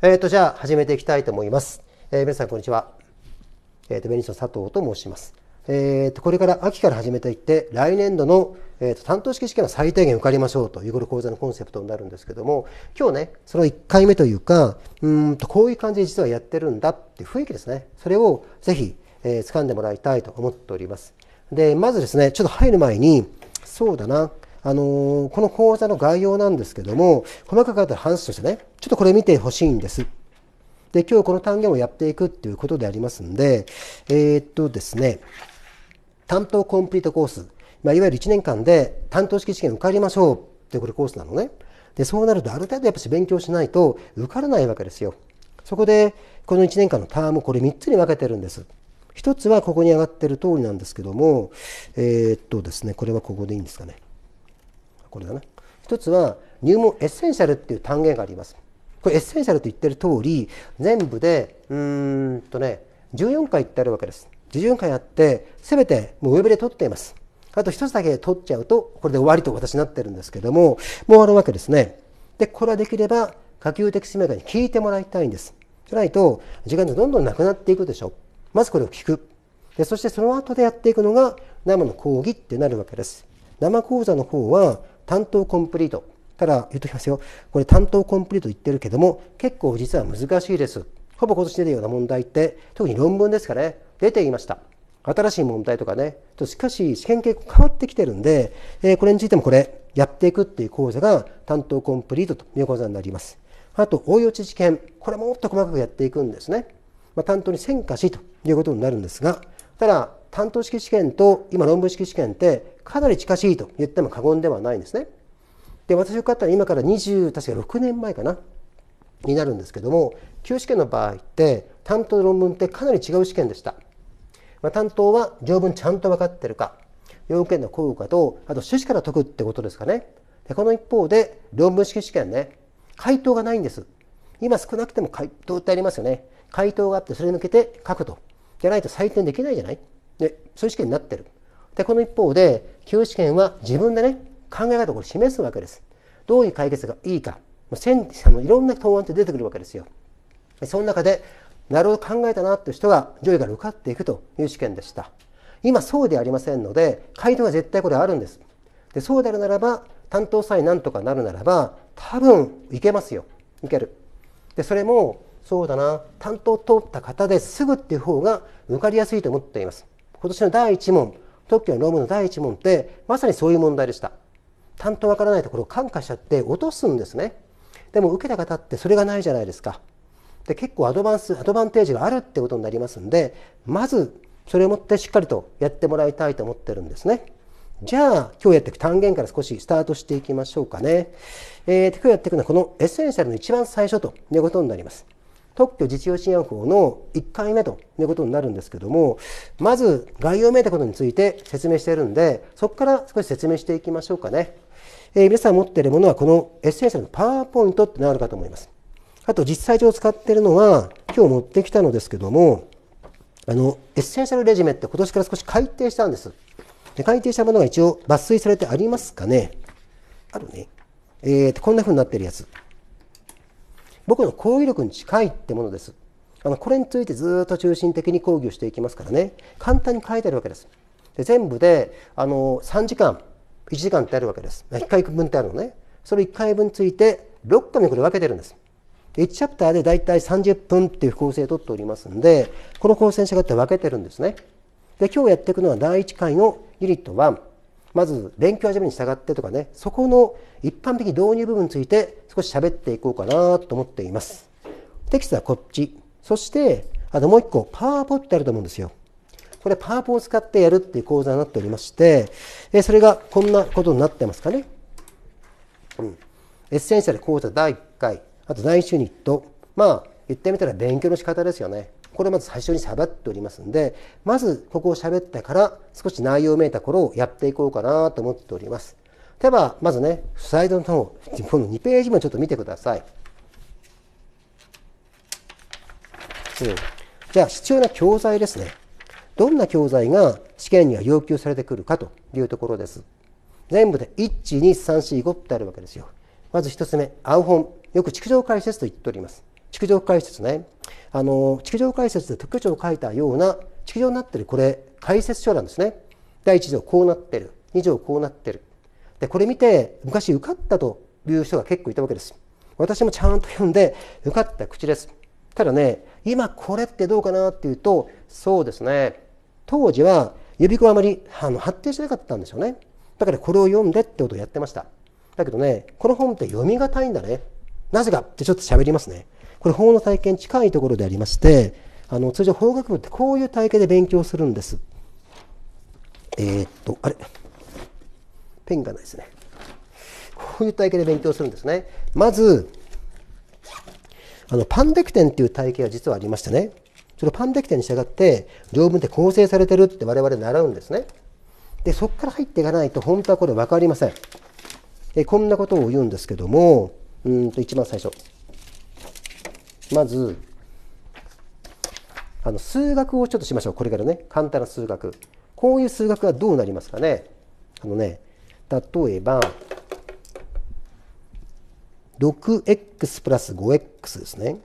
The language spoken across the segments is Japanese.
えっ、ー、と、じゃあ始めていきたいと思います。えー、皆さん、こんにちは。えっ、ー、と、弁理士の佐藤と申します。えっ、と、これから秋から始めていって、来年度の、えーと、担当式試験の最低限受かりましょうというこの講座のコンセプトになるんですけども、今日ね、その1回目というか、うんと、こういう感じで実はやってるんだっていう雰囲気ですね。それをぜひ、えー、掴んでもらいたいと思っております。で、まずですね、ちょっと入る前に、そうだな、あのこの講座の概要なんですけども細かくあった話としてねちょっとこれ見てほしいんです。で今日この単元をやっていくっていうことでありますんでえー、っとですね担当コンプリートコース、まあ、いわゆる1年間で担当式試験受かりましょうってこれコースなのね。でそうなるとある程度やっぱし勉強しないと受からないわけですよ。そこでこの1年間のタームこれ3つに分けてるんです。1つはここに上がってる通りなんですけどもえー、っとですねこれはここでいいんですかね。これだな一つは入門エッセンシャルっていう単元がありますこれエッセンシャルと言ってる通り全部でうんとね14回ってあるわけです14回あってべてもうウェブで取っていますあと一つだけ取っちゃうとこれで終わりと私になってるんですけどももう終わるわけですねでこれはできれば下級的使命かに聞いてもらいたいんですじゃないと時間がどんどんなくなっていくでしょうまずこれを聞くでそしてその後でやっていくのが生の講義ってなるわけです生講座の方は担当コンプリートただ言っときますよこれ担当コンプリート言ってるけども結構実は難しいですほぼ今年出るような問題って特に論文ですかね出ていました新しい問題とかねしかし試験傾向変わってきてるんで、えー、これについてもこれやっていくっていう講座が担当コンプリートという講座になりますあと応用知識編これもっと細かくやっていくんですね、まあ、担当に専科しということになるんですがただ担当式試験と今論文式試験ってかなり近しいと言っても過言ではないんですね。で私受かったら今から20確か6年前かなになるんですけども旧試験の場合って担当論文ってかなり違う試験でした。まあ、担当は条文ちゃんと分かってるか要件の効果とあと趣旨から解くってことですかね。でこの一方で論文式試験ね回答がないんです。今少なくても回答ってありますよね。回答があってそれに向けて書くと。じゃないと採点できないじゃないでそういう試験になってる。で、この一方で、旧試験は自分でね、考え方を示すわけです。どういう解決がいいか、さあのいろんな答案って出てくるわけですよ。その中で、なるほど考えたなという人が上位から受かっていくという試験でした。今そうでありませんので、回答は絶対これあるんです。で、そうであるならば、担当さえなんとかなるならば、多分いけますよ。いける。で、それも、そうだな、担当通った方ですぐっていう方が受かりやすいと思っています。今年の第1問、特許の論文の第一問ってまさにそういう問題でした。担当わからないところを感化しちゃって落とすんですね。でも受けた方ってそれがないじゃないですか。で結構アドバンスアドバンテージがあるってことになりますんでまずそれをもってしっかりとやってもらいたいと思ってるんですね。じゃあ今日やっていく単元から少しスタートしていきましょうかね。えー、今日やっていくのはこのエッセンシャルの一番最初ということになります。特許実用信用法の1回目ということになるんですけどもまず概要を見たことについて説明しているんでそこから少し説明していきましょうかね、えー、皆さん持っているものはこのエッセンシャルのパワーポイントってのがあるかと思いますあと実際上使っているのは今日持ってきたのですけどもあのエッセンシャルレジメって今年から少し改定したんですで改定したものが一応抜粋されてありますかねあるねえー、とこんな風になってるやつ僕の抗議力に近いってものですあのこれについてずっと中心的に講義をしていきますからね簡単に書いてあるわけですで全部であの3時間1時間ってあるわけです1回分ってあるのねそれ1回分について6個目これ分けてるんです1チャプターでだいたい30分っていう構成をとっておりますんでこの構成に従って分けてるんですねで今日やっていくのは第1回のユニット1まず勉強始めに従ってとかねそこの一般的導入部分について少し喋っていこうかなと思っていますテキストはこっちそしてあともう一個パワーポってあると思うんですよこれパワーポを使ってやるっていう講座になっておりましてそれがこんなことになってますかね、うん、エッセンシャル講座第1回あと第1ユニットまあ言ってみたら勉強の仕方ですよねこれをまず最初に喋っておりますんでまずここを喋ってから少し内容めいた頃をやっていこうかなと思っておりますではまずねスライドの方この2ページ目ちょっと見てください、じゃあ必要な教材ですねどんな教材が試験には要求されてくるかというところです全部で12345ってあるわけですよまず1つ目青本よく築城解説と言っております築城解説ねあの築城解説で特許庁を書いたような築城になってるこれ解説書なんですね第1条こうなってる2条こうなってるでこれ見て昔受かったという人が結構いたわけです私もちゃんと読んで受かった口ですただね今これってどうかなっていうとそうですね当時は予備校あまりあの発展してなかったんですよねだからこれを読んでってことをやってましただけどねこの本って読みがたいんだねなぜかってちょっと喋りますねこれ法の体験近いところでありましてあの通常法学部ってこういう体系で勉強するんです。えー、っとあれペンがないですね。こういう体系で勉強するんですね。まずあのパンデクテンっていう体系が実はありましてねそれパンデクテンに従って条文って構成されてるって我々習うんですね。でそこから入っていかないと本当はこれ分かりません。えこんなことを言うんですけどもうんと一番最初。まずあの数学をちょっとしましょうこれからね簡単な数学こういう数学はどうなりますかねあのね例えば 6x プラス 5x ですね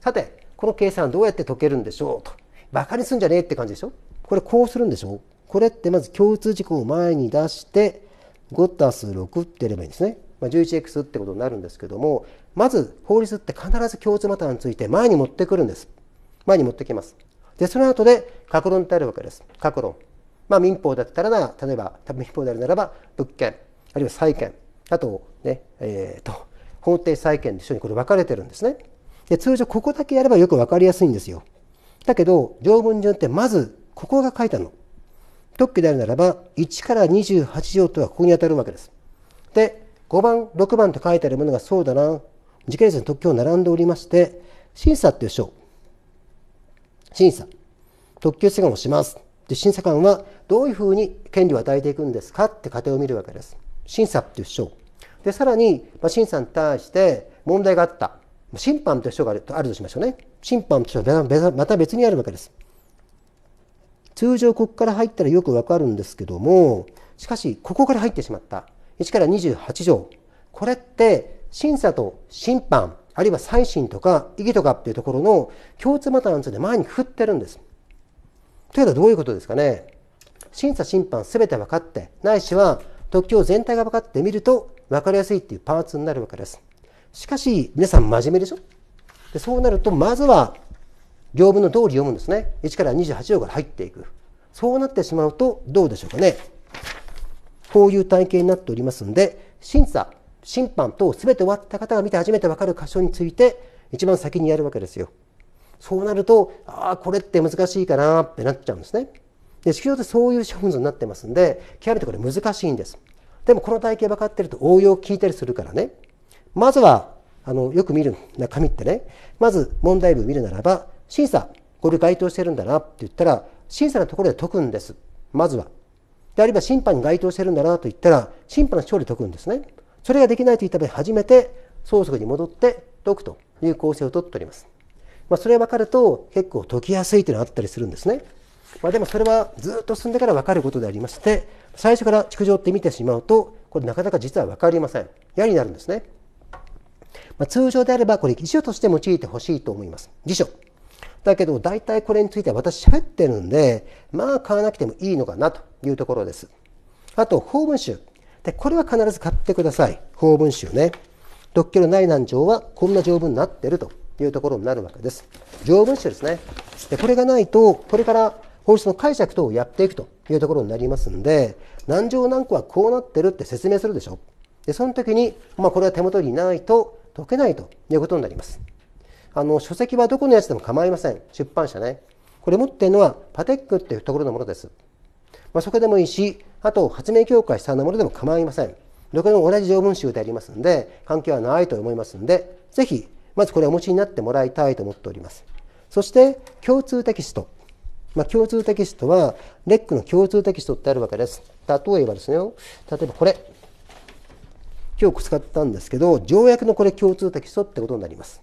さてこの計算どうやって解けるんでしょうとバカにすんじゃねえって感じでしょこれこうするんでしょこれってまず共通事項を前に出して5たす6ってやればいいんですねまあ、11x ってことになるんですけどもまず法律って必ず共通マターについて前に持ってくるんです前に持ってきますでその後で各論ってあるわけです各論まあ民法だったら例えば民法であるならば物件あるいは債権あとねえーと、法定債権で一緒にこれ分かれてるんですねで通常ここだけやればよく分かりやすいんですよだけど条文順ってまずここが書いたの特許であるならば1から28条とはここに当たるわけですで5番6番と書いてあるものがそうだな時系列の特許を並んでおりまして審査っていう章審査特許出願をしますで審査官はどういうふうに権利を与えていくんですかって過程を見るわけです審査っていう章でさらに、まあ、審査に対して問題があった審判という章があるあるとしましょうね審判という章はまた別にあるわけです通常ここから入ったらよくわかるんですけどもしかしここから入ってしまった1から28条これって審査と審判あるいは再審とか異議とかっていうところの共通マターについて前に振ってるんです。というのはどういうことですかね審査審判全て分かってないしは特許全体が分かってみると分かりやすいっていうパーツになるわけです。しかし皆さん真面目でしょでそうなるとまずは条文の通り読むんですね。1から28条から入っていく。そうなってしまうとどうでしょうかね。こういう体系になっておりますので、審査、審判等全て終わった方が見て初めて分かる箇所について、一番先にやるわけですよ。そうなると、ああ、これって難しいかなってなっちゃうんですね。で、式場でそういう処分図になってますんで、極めてこれ難しいんです。でもこの体系分かってると応用を聞いたりするからね。まずは、あの、よく見る中身ってね、まず問題文見るならば、審査、これ該当してるんだなって言ったら、審査のところで解くんです。まずは。であれば審判に該当してるんだなと言ったら審判の勝利解くんですねそれができないと言った場合初めて相続に戻って解くという構成をとっております、まあ、それが分かると結構解きやすいというのがあったりするんですね、まあ、でもそれはずっと進んでから分かることでありまして最初から築城って見てしまうとこれなかなか実は分かりません嫌になるんですね、まあ、通常であればこれ辞書として用いてほしいと思います辞書だけど大体これについては私喋ってるんでまあ買わなくてもいいのかなというところですあと法文集でこれは必ず買ってください法文集ね独居の内難条はこんな条文になってるというところになるわけです条文集ですねでこれがないとこれから法律の解釈等をやっていくというところになりますんで何条何個はこうなってるって説明するでしょでその時に、まあ、これは手元にないと解けないということになります。あの書籍はどこのやつでも構いません出版社ねこれ持ってるのはパテックっていうところのものです、まあ、そこでもいいしあと発明協会さんのものでも構いませんどこでも同じ条文集でありますんで関係はないと思いますんで是非まずこれをお持ちになってもらいたいと思っておりますそして共通テキストまあ、共通テキストは、レックの共通テキストってあるわけです。例えばですね、例えばこれ。今日使ったんですけど、条約のこれ共通テキストってことになります。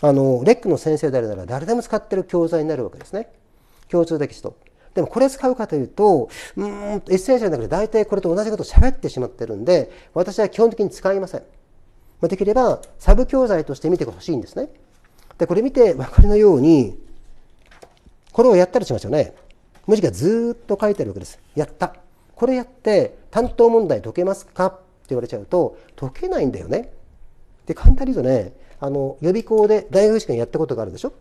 あのレックの先生であるなら誰でも使ってる教材になるわけですね共通テキストでもこれ使うかというとうんエッセンシャルだけど大体これと同じことを喋ってしまってるんで私は基本的に使いませんできればサブ教材として見てほしいんですねでこれ見て分かりのようにこれをやったりしますよね文字がずっと書いてるわけですやったこれやって担当問題解けますかって言われちゃうと解けないんだよねで簡単に言うとねあの予備校で大学受験やったことがあるでしょ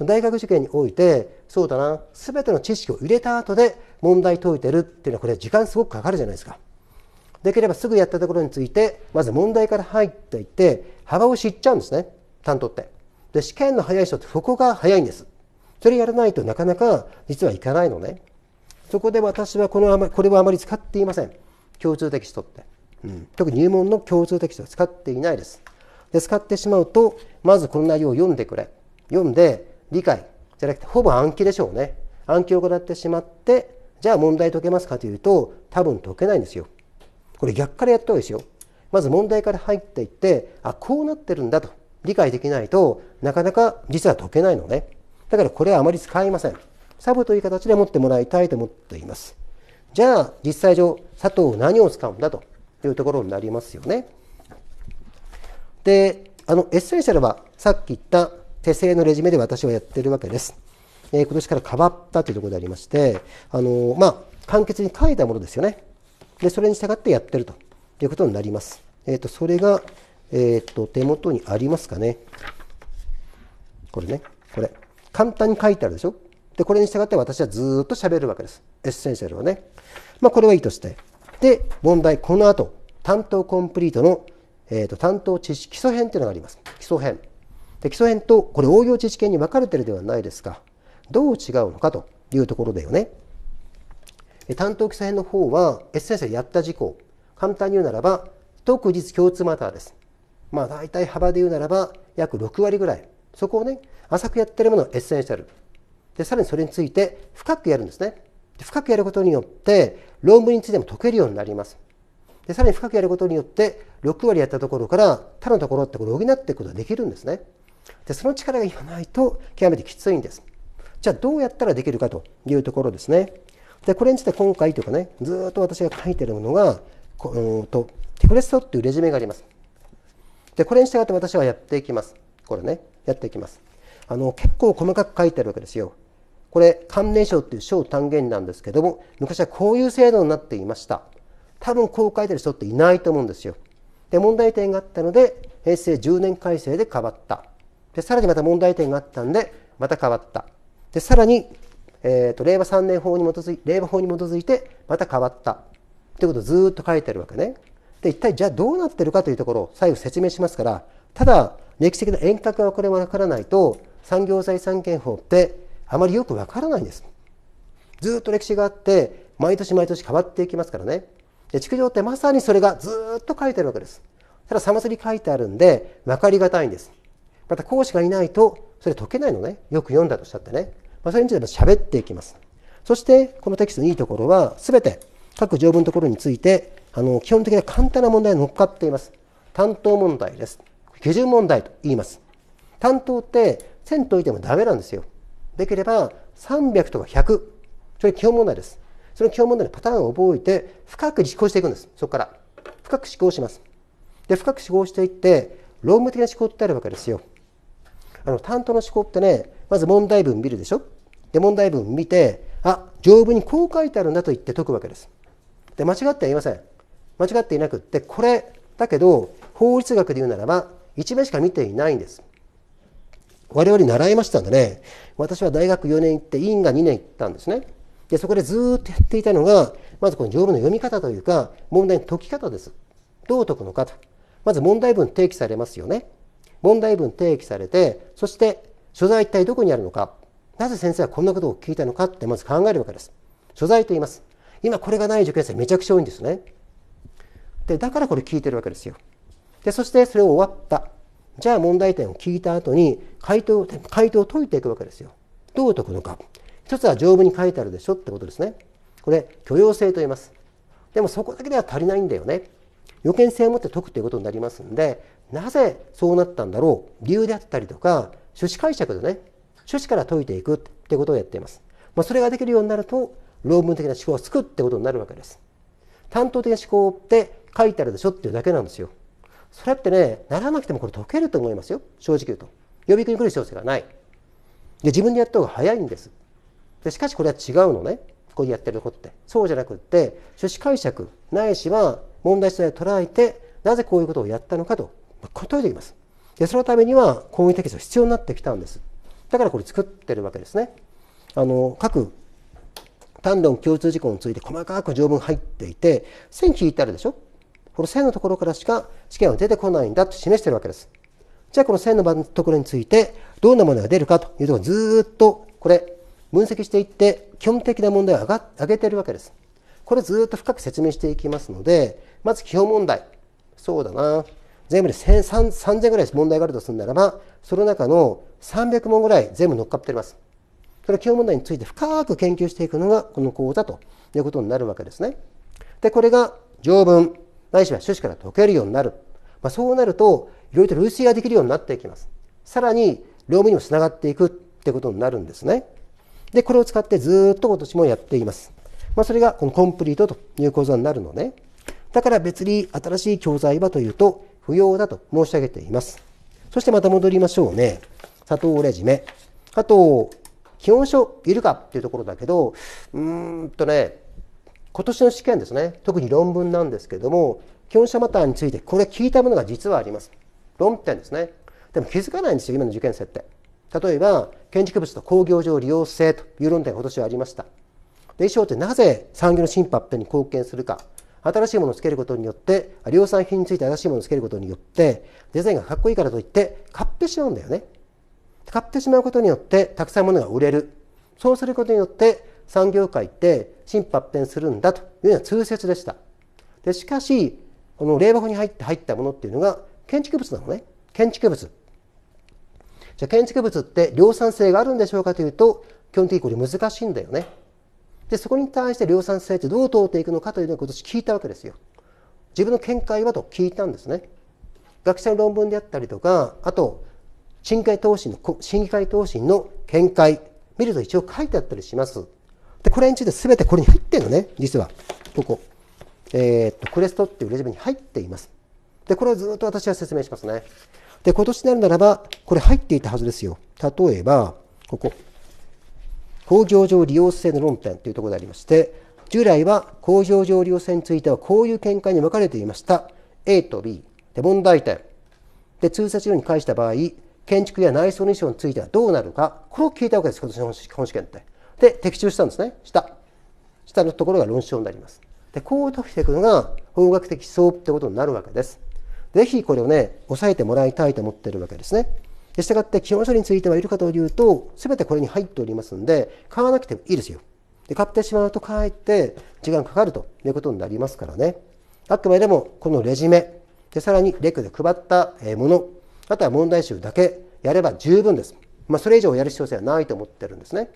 大学受験においてそうだな全ての知識を入れた後で問題解いてるっていうのはこれ時間すごくかかるじゃないですか。できればすぐやったところについてまず問題から入っていって幅を知っちゃうんですね担当って。で試験の早い人ってそこが早いんです。それやらないとなかなか実はいかないのね。そこで私はこのあまこれはあまり使っていません。共通テキストって。うん、特に入門の共通テキストは使っていないです。で使ってしまうとまずこの内容を読んでくれ読んで理解じゃなくてほぼ暗記でしょうね暗記を行ってしまってじゃあ問題解けますかというと多分解けないんですよこれ逆からやった方がいいですよまず問題から入っていってあこうなってるんだと理解できないとなかなか実は解けないのねだからこれはあまり使いませんサブという形で持ってもらいたいと思っていますじゃあ実際上佐藤何を使うんだというところになりますよね。であのエッセンシャルはさっき言った手製のレジュメで私はやってるわけです。えー、今年から変わったというところでありまして、あのまあ、簡潔に書いたものですよね。でそれに従ってやってるということになります。えーと、それが、えーと、と手元にありますかね。これね、これ。簡単に書いてあるでしょ。で、これに従って私はずっと喋るわけです。エッセンシャルはね。まあ、これはいいとして。で、問題、この後、担当コンプリートのえーと、担当知識基礎編というのがあります基礎編で基礎編とこれ応用知識編に分かれてるではないですかどう違うのかというところだよね担当基礎編の方は S 先生やった事項簡単に言うならば特日共通マターですまあ大体幅で言うならば約6割ぐらいそこをね浅くやってるものをエッセンシャルでさらにそれについて深くやるんですね深くやることによって論文についても解けるようになりますでさらに深くやることによって6割やったところから他のところってこれ補っていくことができるんですね。でその力が今ないと極めてきついんです。じゃあどうやったらできるかというところですね。でこれについて今回というかねずっと私が書いてるものがうんとテクレストっていうレジュメがあります。でこれに従って私はやっていきます。これねやっていきます。あの結構細かく書いてあるわけですよ。これ関連賞っていう小単元なんですけども昔はこういう制度になっていました。多分こう書いてる人っていないと思うんですよ。で問題点があったので平成10年改正で変わったでさらにまた問題点があったんでまた変わったでさらに、えーと、令和3年法に基づい令和法に基づいてまた変わったということをずっと書いてあるわけね。で一体じゃあどうなってるかというところを最後説明しますからただ歴史的な遠隔がこれわからないと産業財産権法ってあまりよくわからないんです。ずっと歴史があって毎年毎年変わっていきますからね。築城ってまさにそれがずっと書いてあるわけです。ただ、さまスり書いてあるんで、分かりがたいんです。また、講師がいないと、それ解けないのね。よく読んだとしたってね。まあ、それについて喋っていきます。そして、このテキストのいいところは、すべて各条文のところについて、あの、基本的な簡単な問題に乗っかっています。担当問題です。基準問題と言います。担当って1000いてもダメなんですよ。できれば300とか100。それ基本問題です。その基本問題のパターンを覚えて深く実行していくんですそこから深く思考しますで深く思考していって論文的な思考ってあるわけですよあの担当の思考ってねまず問題文見るでしょで問題文見てあ条文にこう書いてあるんだと言って解くわけですで間違ってはいません間違っていなくってこれだけど法律学で言うならば一面しか見ていないんです我々習いましたんでね私は大学4年行って院が2年行ったんですねでそこでずっとやっていたのがまずこの条文の読み方というか問題の解き方ですどう解くのかとまず問題文提起されますよね問題文提起されてそして所在一体どこにあるのかなぜ先生はこんなことを聞いたのかってまず考えるわけです所在と言います今これがない受験生めちゃくちゃ多いんですねでだからこれ聞いてるわけですよでそしてそれを終わったじゃあ問題点を聞いた後に回答回答を解いていくわけですよどう解くのか一つは条文に書いてあるでしょってことですね。これ、許容性と言います。でもそこだけでは足りないんだよね。予見性を持って解くということになりますんで、なぜそうなったんだろう、理由であったりとか、趣旨解釈でね、趣旨から解いていくってことをやっています。まあ、それができるようになると、論文的な思考をくってことになるわけです。担当的な思考って書いてあるでしょっていうだけなんですよ。それってね、ならなくてもこれ解けると思いますよ。正直言うと。予備校に来る必要性がない。で、自分でやった方が早いんです。でしかしこれは違うのねこうやってることってそうじゃなくって趣旨解釈ないしは問題所在を捉えてなぜこういうことをやったのかと答えていきますでそのためには抗議員適ス必要になってきたんですだからこれ作ってるわけですねあの各単論共通事項について細かく条文入っていて線引いてあるでしょこの線のところからしか試験は出てこないんだと示してるわけですじゃあこの線のところについてどんなものが出るかというところずっとこれ分析していって基本的な問題を上げてるわけです。これずっと深く説明していきますので、まず基本問題。そうだな。全部で3000ぐらい問題があるとするならば、その中の300問ぐらい全部乗っかってます。その基本問題について深く研究していくのがこの講座ということになるわけですね。で、これが条文、ないしは趣旨から解けるようになる。まあ、そうなると、いろいろと類推ができるようになっていきます。さらに、両目にもつながっていくってことになるんですね。で、これを使ってずっと今年もやっています。まあ、それがこのコンプリートという講座になるのね。だから別に新しい教材はというと不要だと申し上げています。そしてまた戻りましょうね。里レジメ。あと、基本書いるかっていうところだけど、うーんとね、今年の試験ですね、特に論文なんですけども、基本書マターについてこれ聞いたものが実はあります。論点ですね。でも気づかないんですよ、今の受験生って。例えば建築物と工業上利用性という論点が今年はありました。で、衣装ってなぜ産業の進歩アに貢献するか。新しいものをつけることによって、量産品について新しいものをつけることによって、デザインがかっこいいからといって、買ってしまうんだよね。買ってしまうことによって、たくさんものが売れる。そうすることによって、産業界って進歩発展するんだというのは通説でした。でしかし、この令和法に入って入ったものっていうのが、建築物なのね。建築物。じゃあ建築物って量産性があるんでしょうかというと基本的にこれ難しいんだよね。でそこに対して量産性ってどう通っていくのかというのを今年聞いたわけですよ。自分の見解はと聞いたんですね。学者の論文であったりとかあと審議会答申の審議会答申の見解見ると一応書いてあったりします。でこれについて全てこれに入ってるのね実はここ、えー、っとクレストっていうレジュメに入っています。でこれをずっと私は説明しますね。で、今年になるならば、これ入っていたはずですよ。例えば、ここ。工業上利用性の論点というところでありまして、従来は工業上利用性についてはこういう見解に分かれていました。A と B。で、問題点。で、通説用に返した場合、建築や内装認証についてはどうなるか、これを聞いたわけです、今年の本試験って。で、的中したんですね。下。下のところが論証になります。で、こう解いていくのが法学的思想ってことになるわけです。ぜひこれをね、押さえてもらいたいと思ってるわけですね。したがって基本書についてはいるかというと、すべてこれに入っておりますんで、買わなくてもいいですよ。で買ってしまうとかえって時間かかるということになりますからね。あくまでもこのレジュメ、でさらにレクで配ったもの、あとは問題集だけやれば十分です。まあ、それ以上やる必要性はないと思ってるんですね。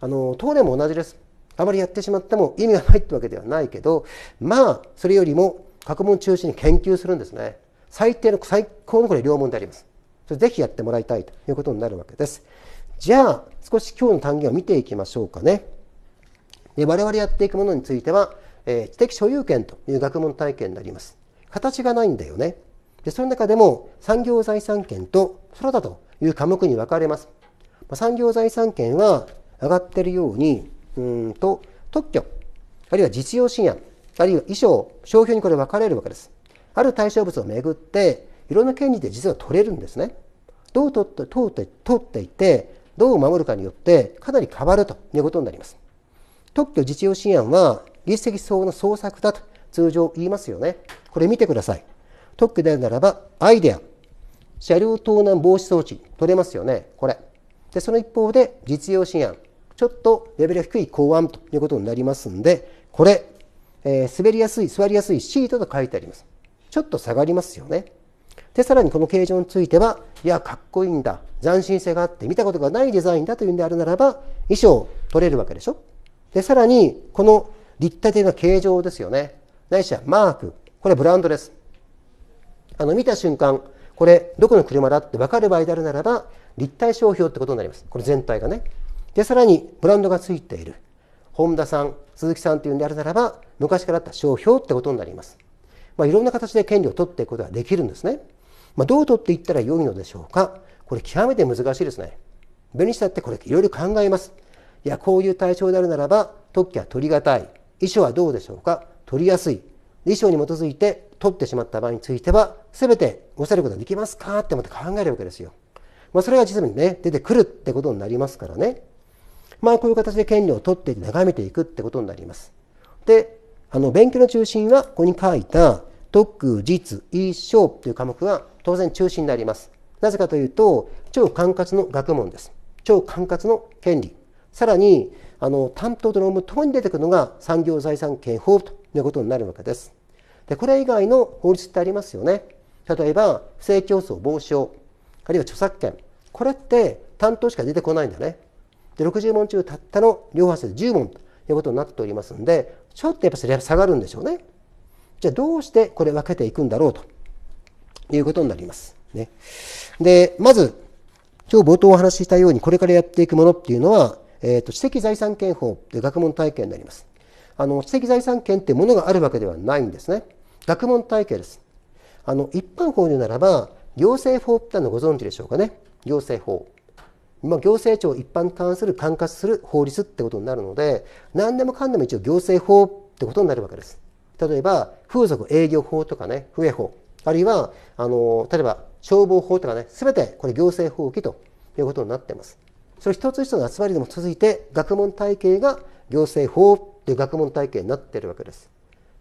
あの、当年も同じです。あまりやってしまっても意味がないってわけではないけど、まあ、それよりも過去問中心に研究するんですね。最低の最高のこれ両問であります。それぜひやってもらいたいということになるわけです。じゃあ少し今日の単元を見ていきましょうかね。で我々やっていくものについては、えー、知的所有権という学問体験になります。形がないんだよね。でその中でも産業財産権と空だという科目に分かれます。まあ、産業財産権は上がっているようにうんと特許あるいは実用信案あるいは衣装商標にこれ分かれるわけです。ある対象物をめぐっていろんな権利で実は取れるんですね。どう取って取って取っていてどう守るかによってかなり変わるということになります。特許実用新案は立石層の創作だと通常言いますよね。これ見てください。特許であるならばアイデア、車両盗難防止装置取れますよね。これ。で、その一方で実用新案、ちょっとレベル低い公案ということになりますんで、これ、えー、滑りやすい、座りやすいシートと書いてあります。ちょっと下がりますよね。でさらにこの形状についてはいやかっこいいんだ斬新性があって見たことがないデザインだというんであるならば衣装取れるわけでしょ。でさらにこの立体的な形状ですよね。ないしはマークこれブランドです。あの見た瞬間これどこの車だって分かる場合であるならば立体商標ってことになりますこれ全体がねでさらにブランドがついている本田さん鈴木さんっていうんであるならば昔からあった商標ってことになりますまあ、いろんな形で権利を取っていくことができるんですね。まあ、どう取っていったら良いのでしょうか。これ極めて難しいですね。弁理士だってこれいろいろ考えます。いや、こういう対象であるならば、特許は取り難い。遺書はどうでしょうか。取りやすい。遺書に基づいて取ってしまった場合については、すべて抑えることができますかってまた考えるわけですよ。まあ、それが実務にね、出てくるってことになりますからね。まあ、こういう形で権利を取って眺めていくってことになります。で、あの勉強の中心はここに書いた特実一生という科目が当然中心になりますなぜかというと超管轄の学問です超管轄の権利さらにあの担当と論文等に出てくるのが産業財産権法ということになるわけですでこれ以外の法律ってありますよね例えば不正競争防止法あるいは著作権これって担当しか出てこないんだねで60問中たったの両発で10問とということになっておりますんでちょっとやっぱり下がるんでしょうね。じゃあどうしてこれ分けていくんだろうということになります。ね、でまず今日冒頭お話ししたようにこれからやっていくものっていうのは、えーと、と知的財産権法という学問体系になります。あの知的財産権ってものがあるわけではないんですね。学問体系です。あの一般法でならば行政法ってのはご存知でしょうかね。行政法。まあ、行政庁一般に関する管轄する法律ってことになるので何でもかんでも一応行政法ってことになるわけです。例えば風俗営業法とかね笛法あるいはあの例えば消防法とかね全てこれ行政法規ということになってます。それ一つ一つの集まりでも続いて学問体系が行政法っていう学問体系になっているわけです。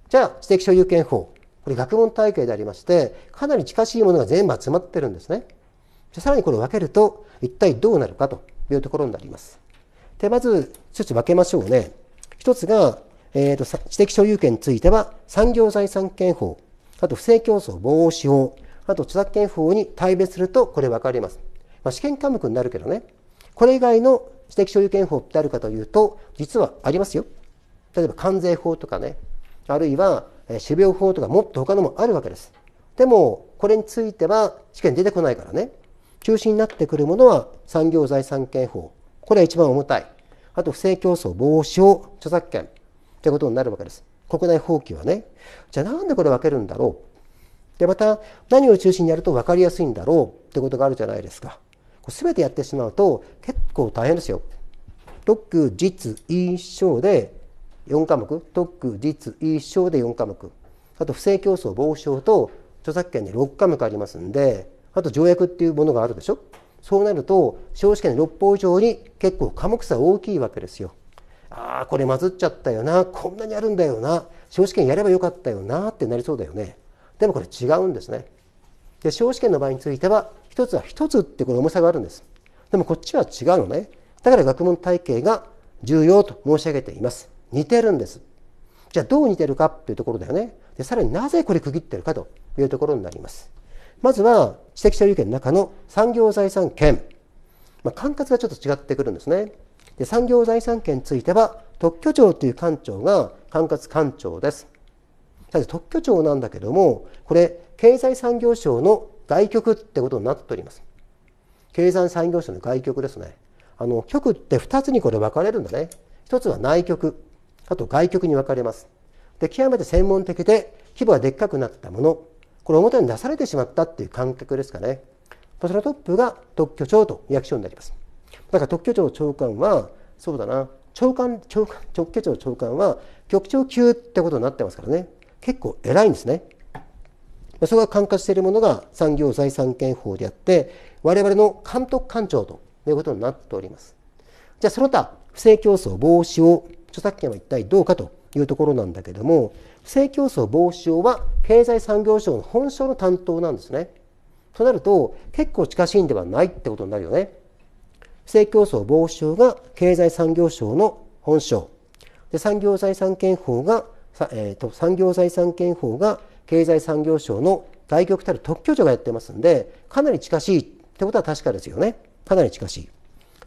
じゃあ知的所有権法これ学問体系でありましてかなり近しいものが全部集まってるんですね。じゃさらにこれを分けると一体どうなるかというところになります。でまず一つ分けましょうね。一つが、えーと、知的所有権については産業財産権法あと不正競争防止法あと著作権法に対別するとこれ分かります。まあ、試験科目になるけどねこれ以外の知的所有権法ってあるかというと実はありますよ。例えば関税法とかねあるいは種苗法とかもっと他のもあるわけです。でもこれについては試験出てこないからね中心になってくるものは産業財産権法これは一番重たいあと不正競争防止法著作権ということになるわけです国内法規はねじゃあなんでこれ分けるんだろうでまた何を中心にやると分かりやすいんだろうってことがあるじゃないですかこれ全てやってしまうと結構大変ですよ特区実一章で4科目特区実一章で4科目あと不正競争防止法と著作権で6科目ありますんであと条約っていうものがあるでしょそうなると法試験の六法以上に結構科目差大きいわけですよ。ああこれまずっちゃったよなこんなにあるんだよな法試験やればよかったよなってなりそうだよねでもこれ違うんですねで法試験の場合については一つは一つってこれ重さがあるんですでもこっちは違うのねだから学問体系が重要と申し上げています似てるんですじゃあどう似てるかっていうところだよねでさらになぜこれ区切ってるかというところになりますまずは知的所有権の中の産業財産権、まあ、管轄がちょっと違ってくるんですねで産業財産権については特許庁という官庁が管轄官庁ですただ特許庁なんだけどもこれ経済産業省の外局ってことになっております経済産業省の外局ですねあの局って2つにこれ分かれるんだね1つは内局あと外局に分かれますで極めて専門的で規模がでっかくなったものこれ表に出されてしまったっていう感覚ですかね。そのトップが特許庁と役所になります。だから特許庁長官は、そうだな、長官、長官、特許庁長官は局長級ってことになってますからね。結構偉いんですね。それが管轄しているものが産業財産権法であって、我々の監督官庁ということになっております。じゃあその他、不正競争防止を著作権は一体どうかというところなんだけども不正競争防止法は経済産業省の本省の担当なんですね。となると結構近しいんではないってことになるよね。不正競争防止法が経済産業省の本省で産業財産権法が、えーと、と産業財産権法が経済産業省の外局たる特許庁がやってますんでかなり近しいってことは確かですよねかなり近しい。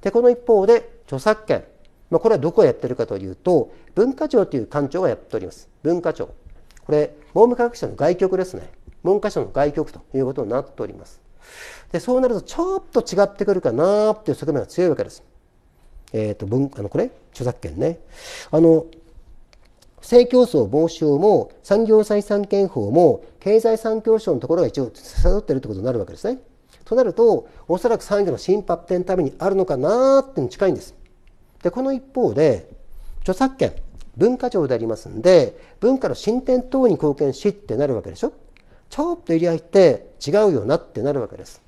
でこの一方で著作権まあ、これはどこをやってるかというと文化庁という官庁がやっております文化庁これ文部科学省の外局ですね文科省の外局ということになっておりますでそうなるとちょっと違ってくるかなっていう側面が強いわけですえっ、ー、と文あのこれ著作権ねあの不正競争防止法も産業再三権法も経済産業省のところが一応誘っているということになるわけですね。となるとおそらく産業の新発展のためにあるのかなーっていうの近いんです。でこの一方で著作権文化庁でありますんで文化の進展等に貢献しってなるわけでしょちょっと入り合って違うよなってなるわけです。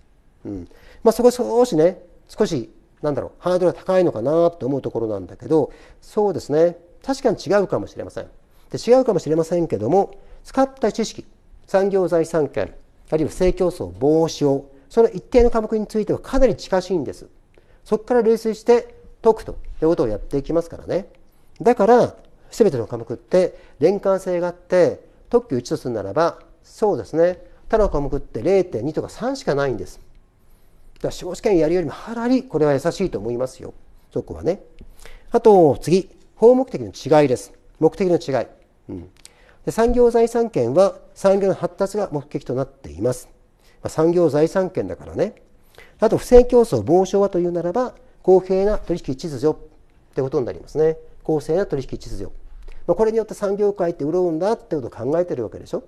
うんまあ、そこ少しね少しなんだろうハードルが高いのかなと思うところなんだけどそうですね確かに違うかもしれません。で違うかもしれませんけども使った知識産業財産権あるいは不正競争防止をその一定の科目についてはかなり近しいんです。そこから類推して解くということをやっていきますからねだからべての科目って連関性があって特許1とするならばそうですね他の科目って0.2とか3しかないんですだから司法試験やるよりもはらりこれは優しいと思いますよそこはねあと次法目的の違いです目的の違い、うん、で産業財産権は産業の発達が目的となっています、まあ、産業財産権だからねあと不正競争防止はというならば公平な取引秩序ってことになりますね公正な取引秩序、まあ、これによって産業界って潤うんだってことを考えてるわけでしょ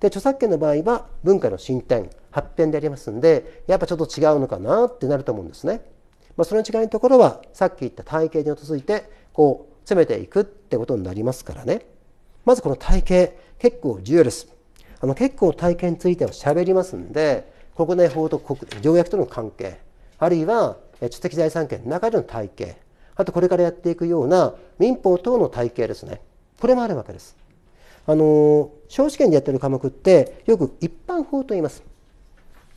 で著作権の場合は文化の進展発展でありますんでやっぱちょっと違うのかなってなると思うんですね、まあ、その違いのところはさっき言った体系に基づいてこう詰めていくってことになりますからねまずこの体系結構重要ですあの結構体系については喋りますんで国内法と国条約との関係あるいは知的財産権の中での体系あとこれからやっていくような民法等の体系ですねこれもあるわけです。あの小試験でやってる科目ってよく一般法と言います。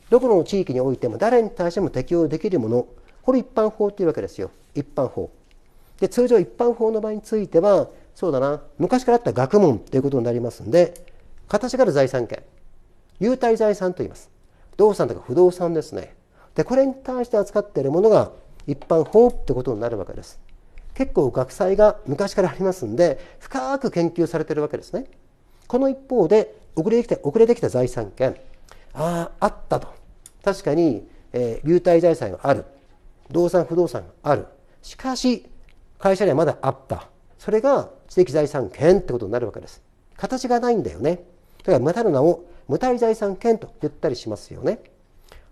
どこの地域においても誰に対しても適用できるものこれ一般法というわけですよ一般法。で通常一般法の場合についてはそうだな昔からあった学問ということになりますんで形から財産権優待財産と言います。動産とか不動産ですねでこれに対して扱っているものが一般法ってことになるわけです結構学祭が昔からありますんで深く研究されてるわけですねこの一方で遅れてきた遅れてきた財産権あああったと確かに、えー、流体財産がある動産不動産があるしかし会社にはまだあったそれが知的財産権ってことになるわけです形がないんだよねだから無駄な名を無体財産権と言ったりしますよね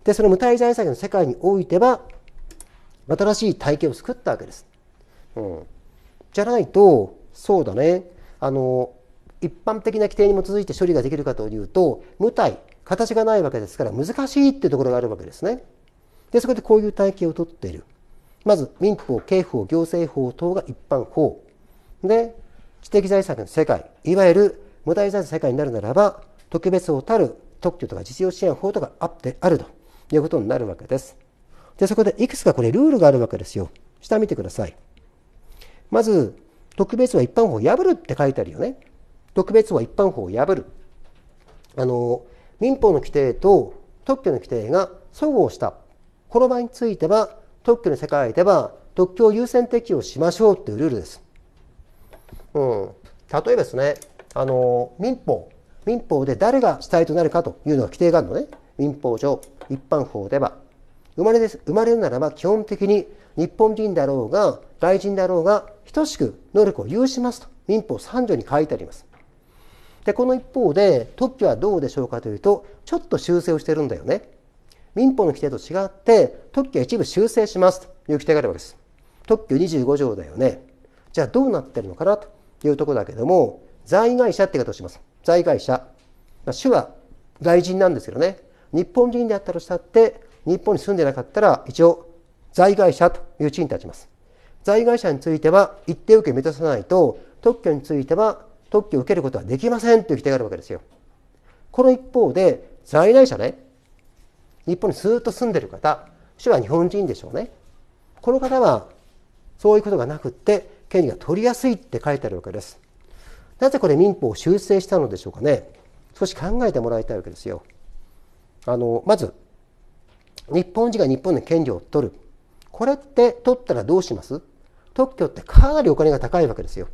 で、その無体財産の世界においては、新しい体系を作ったわけです。うん、じゃないと、そうだね、あの、一般的な規定に基づいて処理ができるかというと、無体、形がないわけですから難しいっていうところがあるわけですね。で、そこでこういう体系をとっている。まず、民法、刑法、行政法等が一般法。で、知的財産の世界、いわゆる無体財産の世界になるならば、特別法たる特許とか実用支援法とかあってあると。ということになるわけです。で、そこでいくつかこれルールがあるわけですよ。下見てください。まず、特別は一般法を破るって書いてあるよね。特別は一般法を破る。あの、民法の規定と特許の規定が相互した。この場合については、特許の世界では特許を優先適用しましょうというルールです。うん。例えばですね、あの、民法。民法で誰が主体となるかというのが規定があるのね。民法上。一般法では生まれです生まれるならば基本的に日本人だろうが外人だろうが等しく能力を有しますと民法3条に書いてあります。でこの一方で特許はどうでしょうかというとちょっと修正をしてるんだよね。民法の規定と違って特許は一部修正しますという規定があるわけです。特許25条だよね。じゃあどうなってるのかなというところだけども在外者って言い方をします。在外者。ま主は外人なんですけどね。日本人であったとしたって日本に住んでなかったら一応在外者という地位に立ちます。在外者については一定受け目指さないと特許については特許を受けることはできませんという規定があるわけですよ。この一方で在来者ね日本にずっと住んでる方主は日本人でしょうねこの方はそういうことがなくって権利が取りやすいって書いてあるわけですなぜこれ民法を修正したのでしょうかね少し考えてもらいたいわけですよあのまず日本人が日本の権利を取るこれって取ったらどうします特許ってかなりお金が高いわけですよ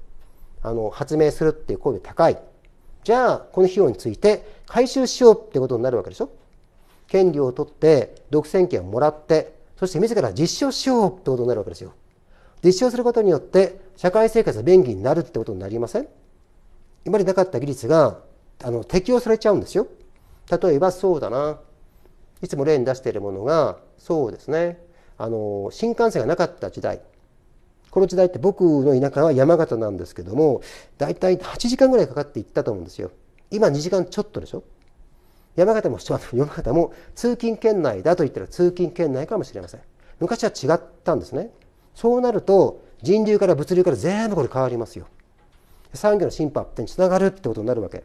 あの発明するっていう行為高いじゃあこの費用について回収しようってことになるわけでしょ権利を取って独占権をもらってそして自ら実証しようってことになるわけですよ実証することによって社会生活が便利になるってことになりません今までなかった技術があの適用されちゃうんですよ例えばそうだないつも例に出しているものがそうですねあの新幹線がなかった時代この時代って僕の田舎は山形なんですけども大体8時間ぐらいかかっていったと思うんですよ今2時間ちょっとでしょ山形も山形も通勤圏内だと言ったら通勤圏内かもしれません昔は違ったんですねそうなると人流から物流から全部これ変わりますよ産業の進歩アップにつながるってことになるわけ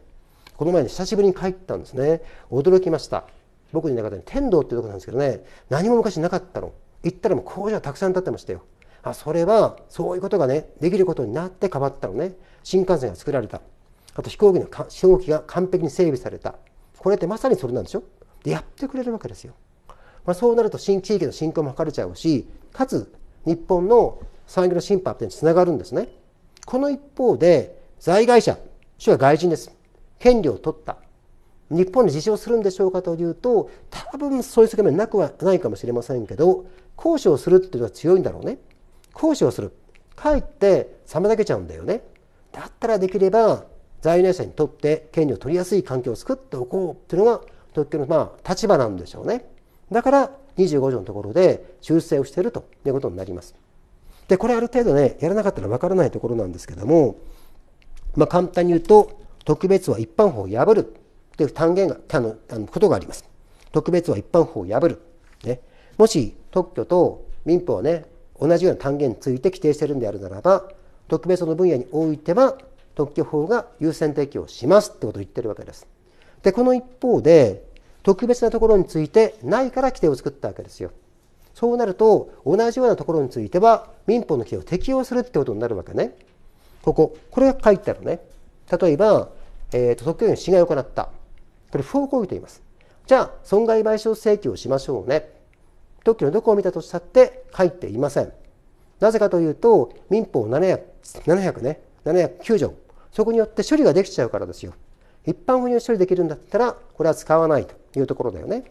この前に久しぶりに帰ったんですね驚きました僕の中で天童っていうとこなんですけどね何も昔なかったの行ったらもう工場たくさん建ってましたよあそれはそういうことがねできることになって変わったのね新幹線が作られたあと飛行機の飛行機が完璧に整備されたこれってまさにそれなんでしょでやってくれるわけですよ、まあ、そうなると新地域の振興も図れちゃうしかつ日本の産業の進歩ってにつながるんですねこの一方で在外者主は外人です権利を取った日本に自称するんでしょうかというと多分そういう側面なくはないかもしれませんけど行使をするっていうのは強いんだろうね行使をするかえって妨げちゃうんだよねだったらできれば在内者にとって権利を取りやすい環境を作っておこうっていうのが特許のまあ立場なんでしょうねだから25条のところで修正をしているということになりますでこれある程度ねやらなかったらわからないところなんですけどもまあ簡単に言うと特別は一般法を破るという単元が、あの、あのことがあります。特別は一般法を破る。ね、もし特許と民法はね、同じような単元について規定しているんであるならば、特別の分野においては特許法が優先適用しますってことを言ってるわけです。で、この一方で、特別なところについてないから規定を作ったわけですよ。そうなると、同じようなところについては民法の規定を適用するってことになるわけね。ここ、これが書いてあるね。例えば、えーと、特許権侵害を行った。これ不法行為と言います。じゃあ、損害賠償請求をしましょうね。特許のどこを見たとしたって書いていません。なぜかというと、民法700、700ね、709条。そこによって処理ができちゃうからですよ。一般運用処理できるんだったら、これは使わないというところだよね。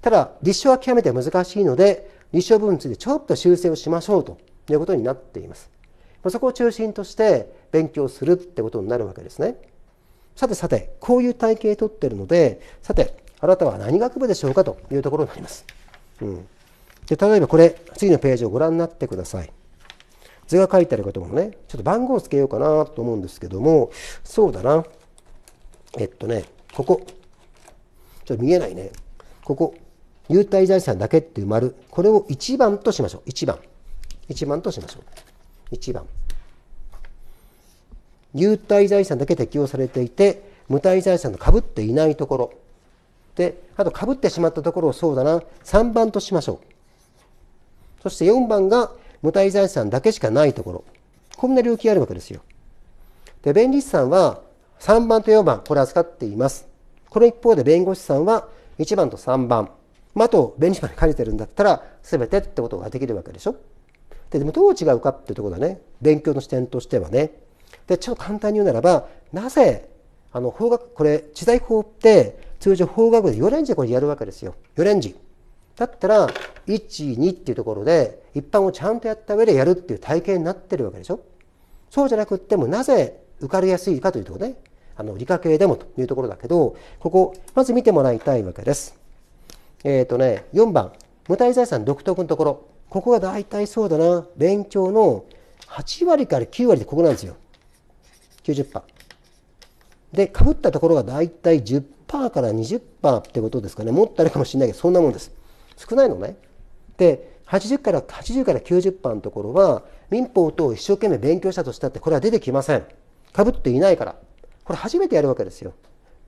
ただ、立証は極めて難しいので、立証部分についてちょっと修正をしましょうということになっています。そこを中心として、勉強するってことになるわけですね。さてさて、こういう体系とってるので、さて、あなたは何学部でしょうかというところになります。うん、で例えばこれ、次のページをご覧になってください。図が書いてあることもね、ちょっと番号をつけようかなと思うんですけども、そうだな。えっとね、ここ。ちょっと見えないね。ここ。優待財産だけっていう丸。これを1番としましょう。1番。1番としましょう。1番。有体財産だけ適用されていて無体財産のかぶっていないところであとかぶってしまったところをそうだな3番としましょうそして4番が無体財産だけしかないところこんな領域あるわけですよで弁理士さんは3番と4番これ扱っていますこの一方で弁護士さんは1番と3番、まあ、と弁理士まで借りてるんだったら全てってことができるわけでしょででもどう違うかっていうところだね勉強の視点としてはねでちょっと簡単に言うならばなぜあの法学これ知財法って通常法学で4連ンでこれやるわけですよ4連ンだったら12っていうところで一般をちゃんとやった上でやるっていう体系になってるわけでしょそうじゃなくってもなぜ受かりやすいかというとこねあの理科系でもというところだけどここまず見てもらいたいわけですえっ、ー、とね4番無体財産独特のところここが大体そうだな勉強の8割から9割でここなんですよ90%。で、かぶったところが大体10%から20%ってことですかね。もっとあるかもしれないけど、そんなもんです。少ないのね。で、80から ,80 から90%のところは、民法等を一生懸命勉強したとしたって、これは出てきません。かぶっていないから。これ初めてやるわけですよ。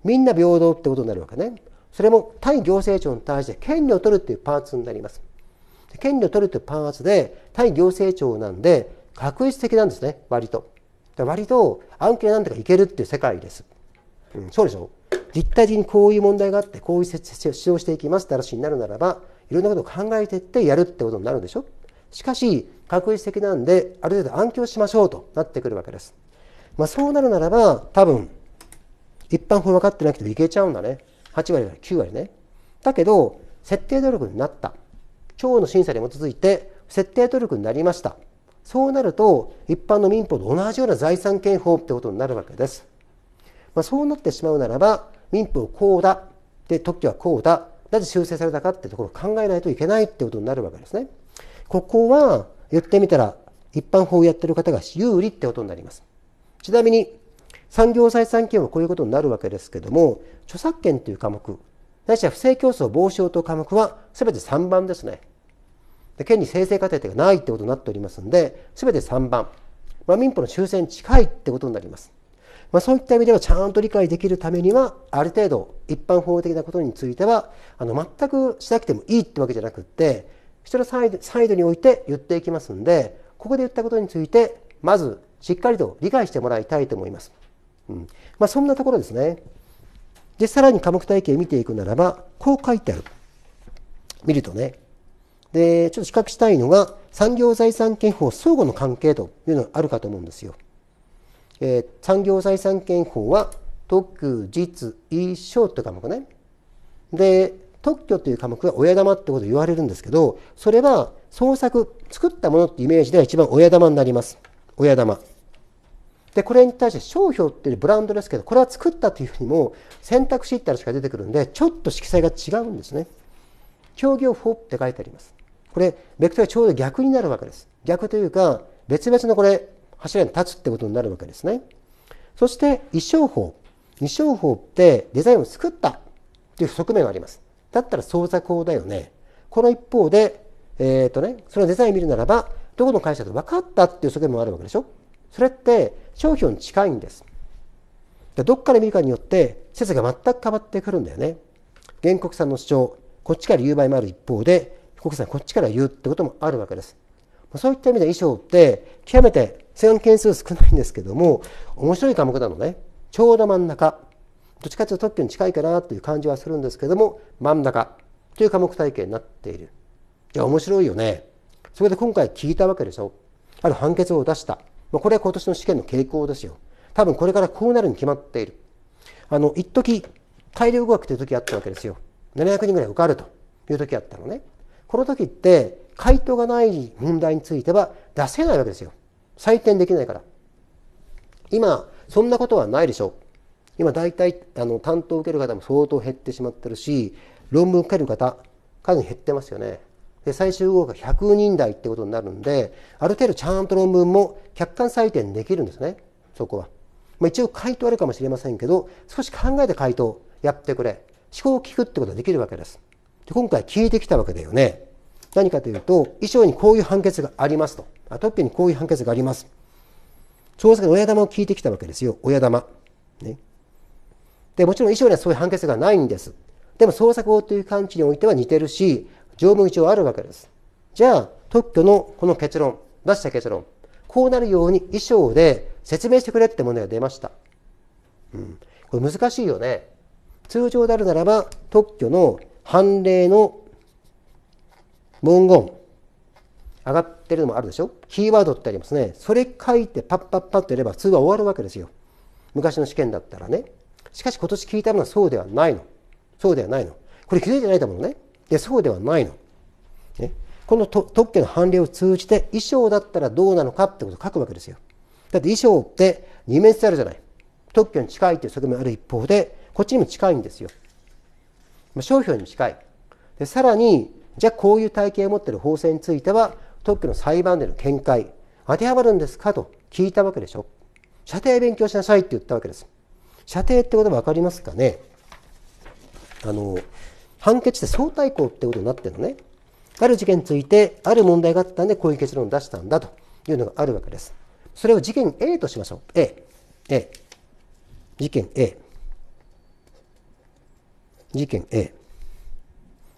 みんな平等ってことになるわけね。それも対行政庁に対して権利を取るっていうパーツになります。権利を取るていうパーツで、対行政庁なんで、確一的なんですね、割と。だ割と案件なんとかいけるっていう世界です。うん、そうでしょ立体的にこういう問題があってこういう主張していきますって話になるならばいろんなことを考えていってやるってことになるでしょしかし確率的なんである程度暗記をしましょうとなってくるわけです。まあ、そうなるならば多分一般法分かってなくてもいけちゃうんだね8割から9割ね。だけど設定努力になった今日の審査に基づいて設定努力になりましたそうなると一般の民法と同じような財産権法ってことになるわけです。まあ、そうなってしまうならば民法こうだで特許はこうだなぜ修正されたかってところを考えないといけないってことになるわけですね。ここは言ってみたら一般法をやってる方が有利ってことになります。ちなみに産業採算権はこういうことになるわけですけども著作権という科目ないしは不正競争防止法という科目は全て3番ですね。で県に生成過程がないってことになっておりますので全て3番、まあ、民法の修正に近いってことになります。まあ、そういった意味ではちゃんと理解できるためにはある程度一般法的なことについてはあの全くしなくてもいいってわけじゃなくってれをサイドにおいて言っていきますんでここで言ったことについてまずしっかりと理解してもらいたいと思います。うんまあ、そんなところですね。でさらに科目体系を見ていくならばこう書いてある。見るとねで、ちょっと比較したいのが、産業財産権法相互の関係というのがあるかと思うんですよ。えー、産業財産権法は、特、実、一証という科目ね。で、特許という科目は親玉ってこと言われるんですけど、それは創作、作ったものってイメージでは一番親玉になります。親玉。で、これに対して商標っていうブランドですけど、これは作ったというふうにも選択肢ってあるしか出てくるんで、ちょっと色彩が違うんですね。協業法って書いてあります。これベクトルはちょうど逆になるわけです逆というか別々のこれ柱に立つってことになるわけですねそして衣装法衣装法ってデザインを作ったっていう側面がありますだったら創作法だよねこの一方でえっ、ー、とねそのデザイン見るならばどこの会社と分かったっていう側面もあるわけでしょそれって商標に近いんですどっから見るかによって説が全く変わってくるんだよね原告さんの主張こっちから言う場合もある一方で国際こっちから言うってこともあるわけです。そういった意味で衣装って極めて専洋の件数少ないんですけども面白い科目なのねちょうど真ん中どっちかというと特許に近いかなという感じはするんですけども真ん中という科目体系になっている。じゃあ面白いよね。そこで今回聞いたわけでしょ。ある判決を出した。これは今年の試験の傾向ですよ。多分これからこうなるに決まっている。あの、一時大量語学という時あったわけですよ。700人ぐらい受かるという時あったのね。この時って回答がない問題については出せないわけですよ。採点できないから。今、そんなことはないでしょう。今、大体、あの、担当を受ける方も相当減ってしまってるし、論文を受ける方、かなり減ってますよね。で、最終合格100人台ってことになるんで、ある程度ちゃんと論文も客観採点できるんですね。そこは。まあ、一応回答あるかもしれませんけど、少し考えて回答やってくれ。思考を聞くってことができるわけです。で今回聞いてきたわけだよね。何かというと、衣装にこういう判決がありますと。あトッピにこういう判決があります。調査で親玉を聞いてきたわけですよ。親玉。ね。で、もちろん衣装にはそういう判決がないんです。でも捜査法という感じにおいては似てるし、条文一応あるわけです。じゃあ、特許のこの結論、出した結論、こうなるように衣装で説明してくれって問題が出ました。うん。これ難しいよね。通常であるならば、特許の判例の文言上がってるのもあるでしょキーワードってありますねそれ書いてパッパッパッとやれば通話終わるわけですよ昔の試験だったらねしかし今年聞いたのはそうではないのそうではないのこれ気づいてないだものねでそうではないの、ね、この特許の判例を通じて衣装だったらどうなのかってことを書くわけですよだって衣装って二面性あるじゃない特許に近いという側面ある一方でこっちにも近いんですよまあ、商標に近いでさらにじゃあこういう体系を持っている法制については特許の裁判での見解当てはまるんですかと聞いたわけでしょ射程勉強しなさいって言ったわけです射程ってこと分かりますかねあの判決って相対抗ってことになってるのねある事件についてある問題があったんでこういう結論を出したんだというのがあるわけですそれを事件 A としましょう A, A 事件 A 事件 A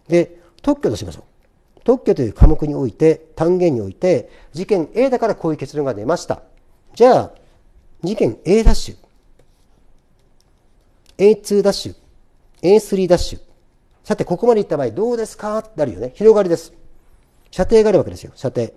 で特許としましょう特許という科目において単元において事件 A だからこういう結論が出ましたじゃあ事件 A ダッシュ A2 ダッシュ A3 ダッシュさてここまで行った場合どうですかってなるよね広がりです射程があるわけですよ射程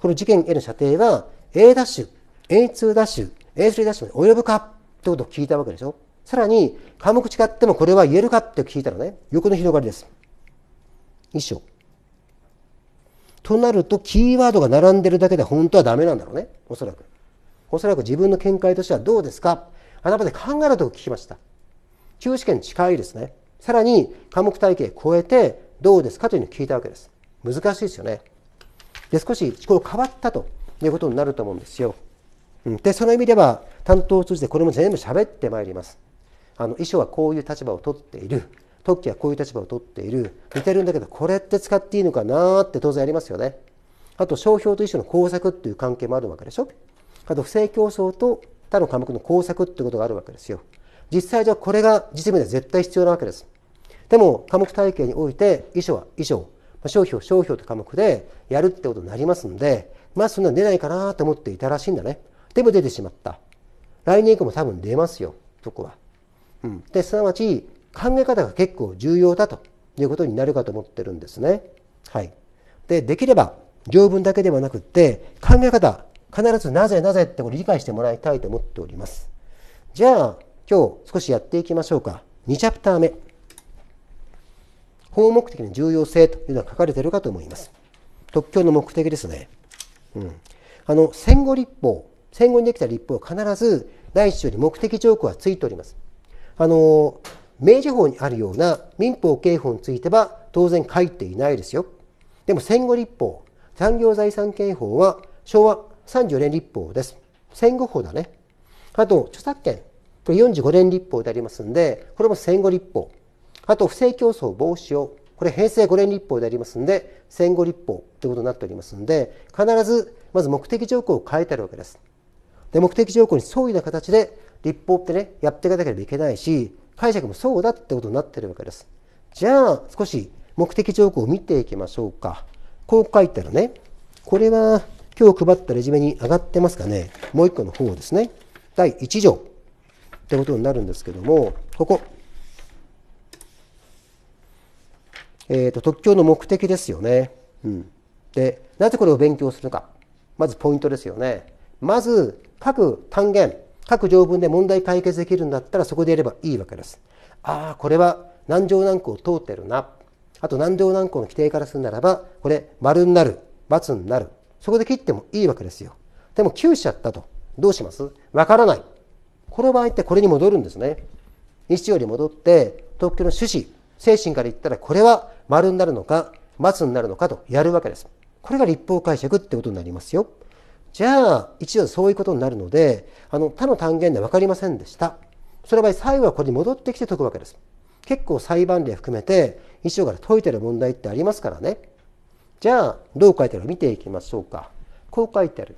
この事件 A の射程は A ダッシュ A2 ダッシュ A3 ダッシュまで及ぶかってことを聞いたわけでしょさらに科目違ってもこれは言えるかって聞いたらね横の広がりです。一章。となるとキーワードが並んでるだけで本当はダメなんだろうねおそらく。おそらく自分の見解としてはどうですかあなたで考えると聞きました。中試験近いですね。さらに科目体系超えてどうですかというのを聞いたわけです。難しいですよね。で少し思考変わったということになると思うんですよ。でその意味では担当を通じてこれも全部喋ってまいります。あの遺書はこういう立場を取っている特許はこういう立場を取っている似てるんだけどこれって使っていいのかなって当然ありますよねあと商標と遺書の工作っていう関係もあるわけでしょあと不正競争と他の科目の工作ってことがあるわけですよ実際じゃこれが実務では絶対必要なわけですでも科目体系において遺書は遺書商標商標と科目でやるってことになりますんでまあそんな出ないかなと思っていたらしいんだねでも出てしまった来年以降も多分出ますよそこはうん、ですなわち考え方が結構重要だということになるかと思ってるんですね。はい、でできれば条文だけではなくって考え方必ずなぜなぜってこれ理解してもらいたいと思っております。じゃあ今日少しやっていきましょうか。2チャプター目。法目的の重要性というのが書かれているかと思います。特許の目的ですね。うん、あの戦後立法、戦後にできた立法は必ず第一章に目的条項はついております。あの明治法にあるような民法刑法については当然書いていないですよ。でも戦後立法、産業財産刑法は昭和34年立法です。戦後法だね。あと著作権、これ45年立法でありますんで、これも戦後立法。あと不正競争防止を、これ平成5年立法でありますんで、戦後立法ということになっておりますんで、必ずまず目的条項を変えてあるわけです。で目的条項に相違な形で立法ってね、やっていかなければいけないし、解釈もそうだってことになってるわけです。じゃあ、少し目的条項を見ていきましょうか。こう書いたらね、これは今日配ったレジュメに上がってますかね。もう一個の方ですね。第1条ってことになるんですけども、ここ。えっ、ー、と、特許の目的ですよね。うん。で、なぜこれを勉強するか。まずポイントですよね。まず、各単元。各条文で問題解決できるんだったらそこでやればいいわけです。ああこれは何条何項通ってるなあと何条何項の規定からするならばこれ丸になる×になるそこで切ってもいいわけですよ。でも9しちゃったとどうしますわからない。この場合ってこれに戻るんですね。日曜に戻って東京の趣旨精神から言ったらこれは丸になるのか×になるのかとやるわけです。これが立法解釈ってことになりますよ。じゃあ一応そういうことになるのであの他の単元で分かりませんでしたその場合最後はこれに戻ってきて解くわけです結構裁判例含めて一応から解いてる問題ってありますからねじゃあどう書いてあるか見ていきましょうかこう書いてある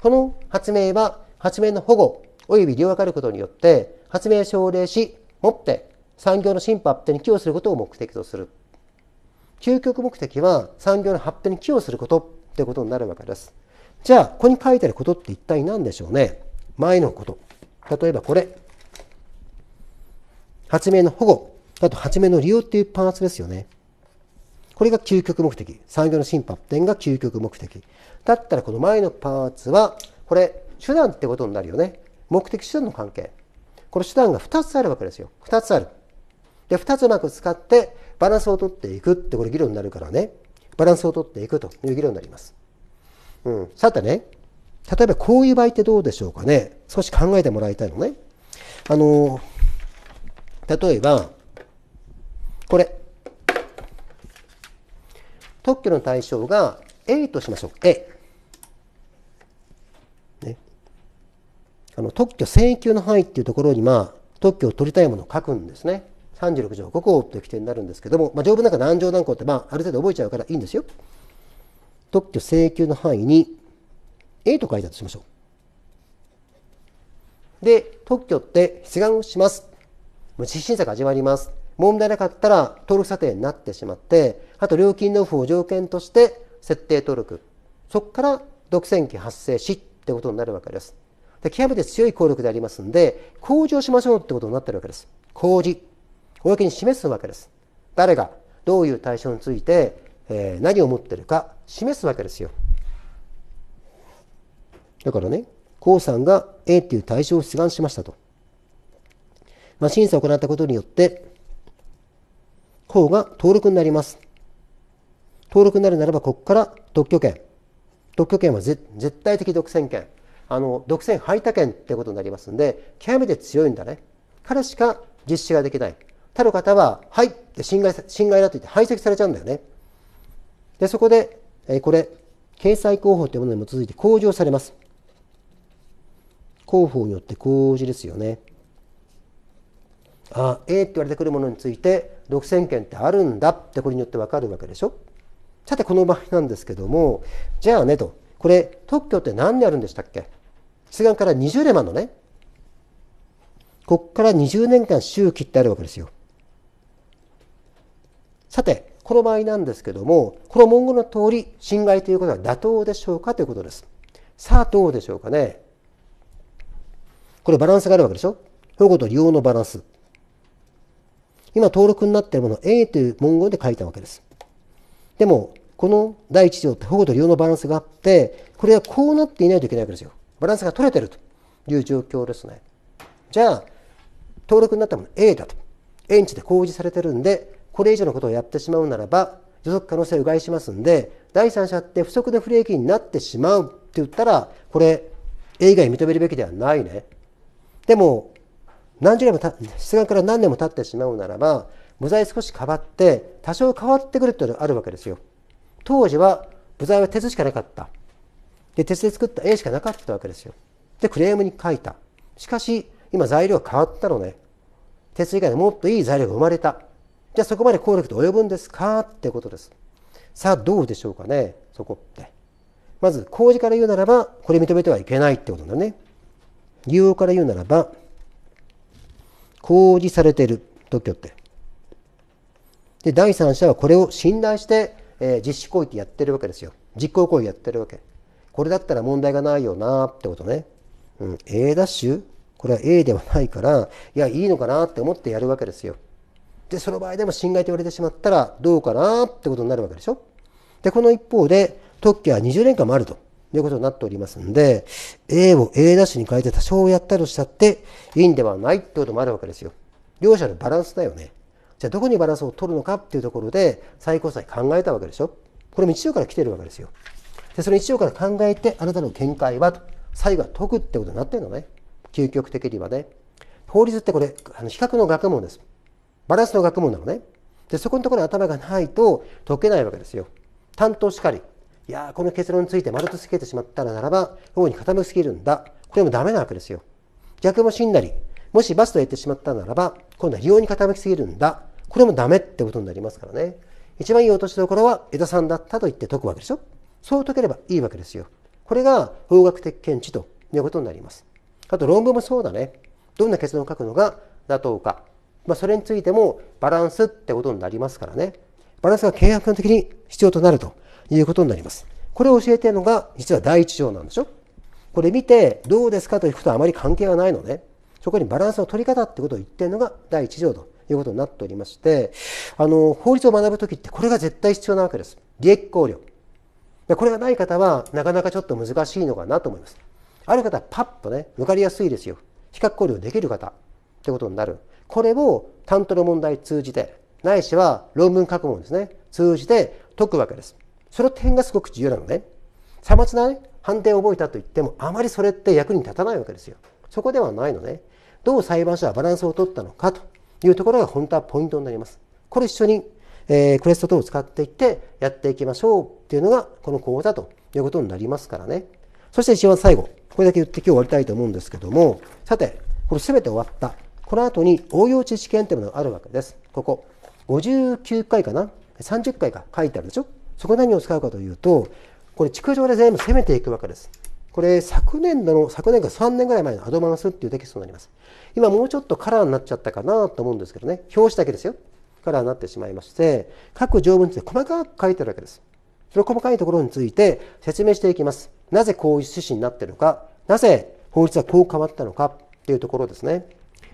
この発明は発明の保護及び利用を図ることによって発明奨励しもって産業の進歩発展に寄与することを目的とする究極目的は産業の発展に寄与することということになるわけですじゃあ、ここに書いてあることって一体何でしょうね。前のこと。例えばこれ。発明の保護。あと発明の利用っていうパーツですよね。これが究極目的。産業の進発点が究極目的。だったらこの前のパーツは、これ、手段ってことになるよね。目的手段の関係。この手段が2つあるわけですよ。2つある。で、2つうまく使ってバランスをとっていくって、これ議論になるからね。バランスをとっていくという議論になります。うん、さてね、例えばこういう場合ってどうでしょうかね。少し考えてもらいたいのね。あの、例えば、これ。特許の対象が A としましょう。A。ね。あの、特許請求の範囲っていうところに、まあ、特許を取りたいものを書くんですね。36条5項という規定になるんですけども、まあ、条文なんか何条何項って、まあ、ある程度覚えちゃうからいいんですよ。特許請求の範囲に A と書いたとしましょう。で、特許って出願をします。実審査が始まります。問題なかったら登録査定になってしまって、あと料金納付を条件として設定登録。そこから独占期発生しってことになるわけです。で極めて強い効力でありますんで、公示をしましょうってことになってるわけです。公示。公に示すわけです。誰がどういう対象について、えー、何を持ってるか示すわけですよ。だからね、江さんが A っていう対象を出願しましたと。まあ、審査を行ったことによって、項が登録になります。登録になるならば、ここから特許権。特許権は絶対的独占権。あの、独占排他権ってことになりますんで、極めて強いんだね。からしか実施ができない。他の方は、はいって侵害、侵害だと言って排斥されちゃうんだよね。で、そこでえこれ、掲載広報というものに基づいて向上されます。広報によって公示ですよね。あ、えって言われてくるものについて独占権ってあるんだってこれによってわかるわけでしょ。さてこの場合なんですけどもじゃあねとこれ特許って何であるんでしたっけ出願から20年間のねこっから20年間周期ってあるわけですよ。さてこの場合なんですけどもこの文言の通り侵害ということは妥当でしょうかということですさあどうでしょうかねこれバランスがあるわけでしょ保護と利用のバランス今登録になっているもの A という文言で書いたわけですでもこの第1条って保護と利用のバランスがあってこれはこうなっていないといけないわけですよバランスが取れてるという状況ですねじゃあ登録になったもの A だと A についで公示されてるんでこれ以上のことをやってしまうならば持続可能性を害しますんで第三者って不足の不利益になってしまうって言ったらこれ A 以外認めるべきではないね。でも何十年もた出願から何年も経ってしまうならば部材少し変わって多少変わってくるってのがあるわけですよ。当時は部材は鉄しかなかった。で鉄で作った A しかなかったわけですよ。でクレームに書いた。しかし今材料変わったのね。鉄以外でもっといい材料が生まれた。ゃあそこまで効力と及ぶんですかってことです。さあどうでしょうかね、そこって。まず、工事から言うならば、これ認めてはいけないってことだね。利用から言うならば、公示されている特許って。で、第三者はこれを信頼して、えー、実施行為ってやってるわけですよ。実行行為やってるわけ。これだったら問題がないよなってことね。うん、A ダッシュこれは A ではないから、いや、いいのかなって思ってやるわけですよ。でその場合でも侵害と言われてしまったらどうかなってことになるわけでしょ。でこの一方で特許は20年間もあるということになっておりますんで A を A' なしに変えて多少やったとしたっていいんではないってこともあるわけですよ。両者のバランスだよね。じゃあどこにバランスを取るのかっていうところで最高裁考えたわけでしょ。これも一条から来てるわけですよ。でその1条から考えてあなたの見解はと最後は解くってことになってるのね。究極的にはね。法律ってこれあの比較の学問です。バランスの学問なのねでそこのところに頭がないと解けないわけですよ担当しかりいやこの結論について丸とつけてしまったらならば方に傾きすぎるんだこれもダメなわけですよ逆も死んだりもしバスと言ってしまったならば今度は利用に傾きすぎるんだこれもダメってことになりますからね一番いい落としどころは江戸さんだったと言って解くわけでしょそう解ければいいわけですよこれが法学的見地ということになりますあと論文もそうだねどんな結論を書くのが妥当かまあ、それについてもバランスってことになりますからねバランスが契約的に必要となるということになりますこれを教えているのが実は第一条なんでしょこれ見てどうですかということはあまり関係がないので、ね、そこにバランスの取り方ってことを言っているのが第一条ということになっておりましてあの法律を学ぶ時ってこれが絶対必要なわけです利益考慮これがない方はなかなかちょっと難しいのかなと思いますある方はパッとねわかりやすいですよ比較考慮できる方ってことになるこれを担当の問題通じてないしは論文書くもですね通じて解くわけですその点がすごく重要なのねさまつな、ね、判定を覚えたと言ってもあまりそれって役に立たないわけですよそこではないのねどう裁判所はバランスを取ったのかというところが本当はポイントになりますこれ一緒に、えー、クレスト等を使っていってやっていきましょうっていうのがこの講座ということになりますからねそして一番最後これだけ言って今日終わりたいと思うんですけどもさてこれ全て終わったこの後に応用知識編というものがあるわけです。ここ59回かな30回か書いてあるでしょそこ何を使うかというとこれ地区上で全部攻めていくわけです。これ昨年度の昨年か3年ぐらい前のアドバンスっていうテキストになります。今もうちょっとカラーになっちゃったかなと思うんですけどね表紙だけですよカラーになってしまいまして各条文について細かく書いてあるわけです。その細かいところについて説明していきます。なぜこういう趣旨になっているのか、なぜ法律はこう変わったのかっていうところですね。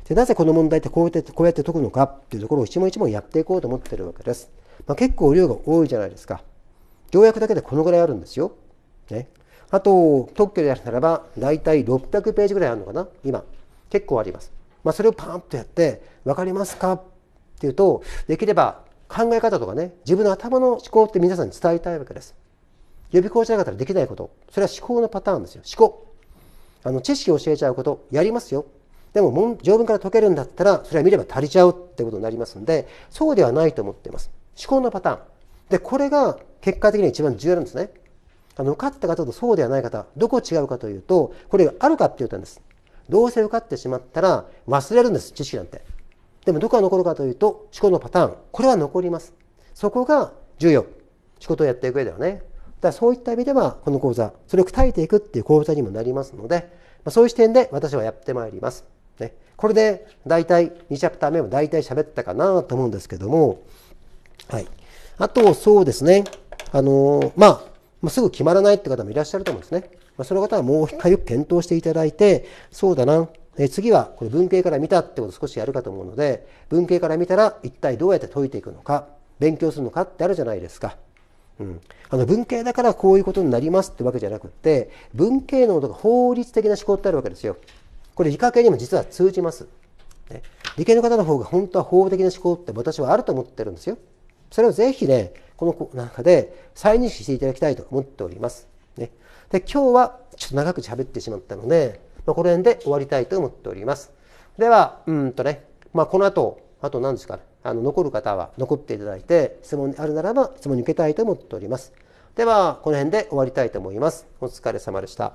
で、なぜこの問題ってこうやってこうやって解くのかっていうところを一問一問やっていこうと思ってるわけです。まあ、結構量が多いじゃないですか。条約だけでこのぐらいあるんですよ。ね。あと、特許であるならば、大体600ページぐらいあるのかな今。結構あります。まあ、それをパーンとやって、わかりますかっていうと、できれば考え方とかね、自分の頭の思考って皆さんに伝えたいわけです。予備校じゃなかったらできないこと。それは思考のパターンですよ。思考。あの、知識を教えちゃうこと、やりますよ。でも条文から解けるんだったらそれは見れば足りちゃうってことになりますんでそうではないと思っています思考のパターンでこれが結果的に一番重要なんですねあの受かった方とそうではない方どこ違うかというとこれがあるかっていうとですどうせ受かってしまったら忘れるんです知識なんてでもどこが残るかというと思考のパターンこれは残りますそこが重要仕事をやっていく上ではねだからそういった意味ではこの講座それを鍛えていくっていう講座にもなりますので、まそういう視点で私はやってまいりますね、これで大体2チャプター目も大体喋ったかなと思うんですけども、はい。あと、そうですね。あのまあ、すぐ決まらないって方もいらっしゃると思うんですね。まあ、その方はもう一回よく検討していただいて、そうだな。え次は、これ文系から見たってことを少しやるかと思うので、文系から見たら一体どうやって解いていくのか、勉強するのかってあるじゃないですか。うん、あの文系だからこういうことになりますってわけじゃなくって文系のとか法律的な思考ってあるわけですよ。これ理科系にも実は通じます。ね、理系の方の方が本当は法的な思考って私はあると思ってるんですよ。それをぜひね、この中で再認識していただきたいと思っております。ね、で今日はちょっと長く喋ってしまったので、まあ、この辺で終わりたいと思っております。では、うんとね、まあ、この後、あと何ですかね、あの残る方は残っていただいて、質問あるならば質問に受けたいと思っております。では、この辺で終わりたいと思います。お疲れ様でした。